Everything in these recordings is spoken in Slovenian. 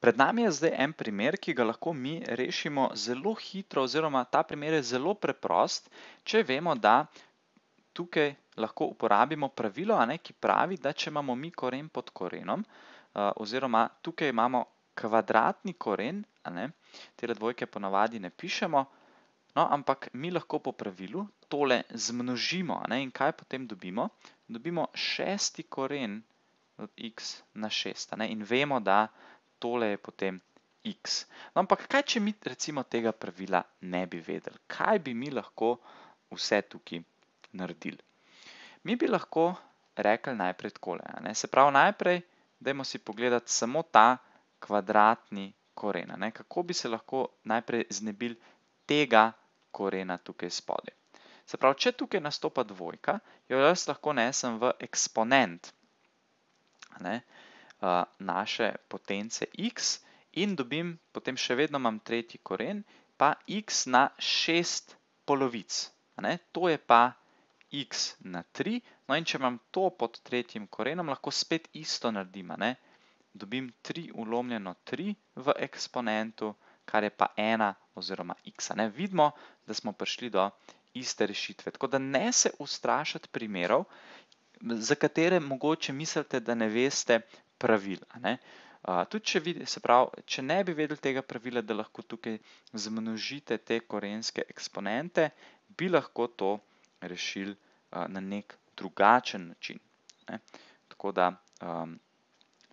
Pred nami je zdaj en primer, ki ga lahko mi rešimo zelo hitro, oziroma ta primer je zelo preprost, če vemo, da tukaj lahko uporabimo pravilo, ne, ki pravi, da če imamo mi koren pod korenom, eh, oziroma tukaj imamo kvadratni koren, ne, tele dvojke ponavadi ne pišemo, no, ampak mi lahko po pravilu tole zmnožimo ne, in kaj potem dobimo? Dobimo šesti koren eh, x na 6 in vemo, da tole je potem x. No, ampak kaj, če mi recimo tega pravila ne bi vedeli? Kaj bi mi lahko vse tukaj naredili? Mi bi lahko rekli najprej takole. Se pravi, najprej dajmo si pogledati samo ta kvadratni korena. Ne? Kako bi se lahko najprej znebil tega korena tukaj spode? Se pravi, če tukaj nastopa dvojka, jo jaz lahko nesem v eksponent. Ne? naše potence x in dobim, potem še vedno imam tretji koren, pa x na šest polovic. To je pa x na tri, no in če imam to pod tretjim korenom, lahko spet isto naredim. Dobim 3 ulomljeno 3 v eksponentu, kar je pa 1 oziroma x. Vidimo, da smo prišli do iste rešitve. Tako da ne se ustrašati primerov, za katere mogoče mislite, da ne veste, pravil. Tudi če, vid, pravi, če ne bi vedeli tega pravila, da lahko tukaj zmnožite te korenske eksponente, bi lahko to rešili na nek drugačen način. Ne? Tako da um,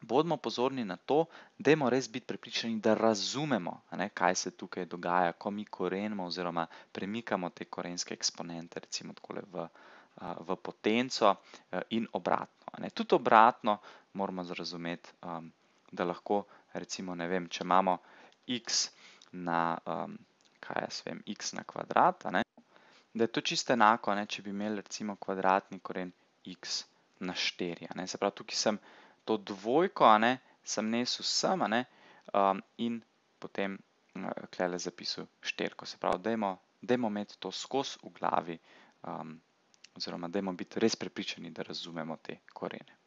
bodimo pozorni na to, da moramo res biti prepričani, da razumemo, ne, kaj se tukaj dogaja, ko mi korenimo oziroma premikamo te korenske eksponente, recimo tako v, v potenco in obratno. Ne, tudi obratno moramo razumeti, um, da lahko, recimo, vem, če imamo x na, um, kaj jaz vem, x na kvadrat, ne, da je to čisto enako, ne, če bi imeli recimo kvadratni koren x na 4. Ne, se pravi, tukaj sem to dvojko, ne, sem nesel sem ne, um, in potem klele uh, zapisal 4. Se pravi, dajmo, dajmo imeti to skozi v glavi. Um, oziroma da imamo biti res prepričani, da razumemo te korene.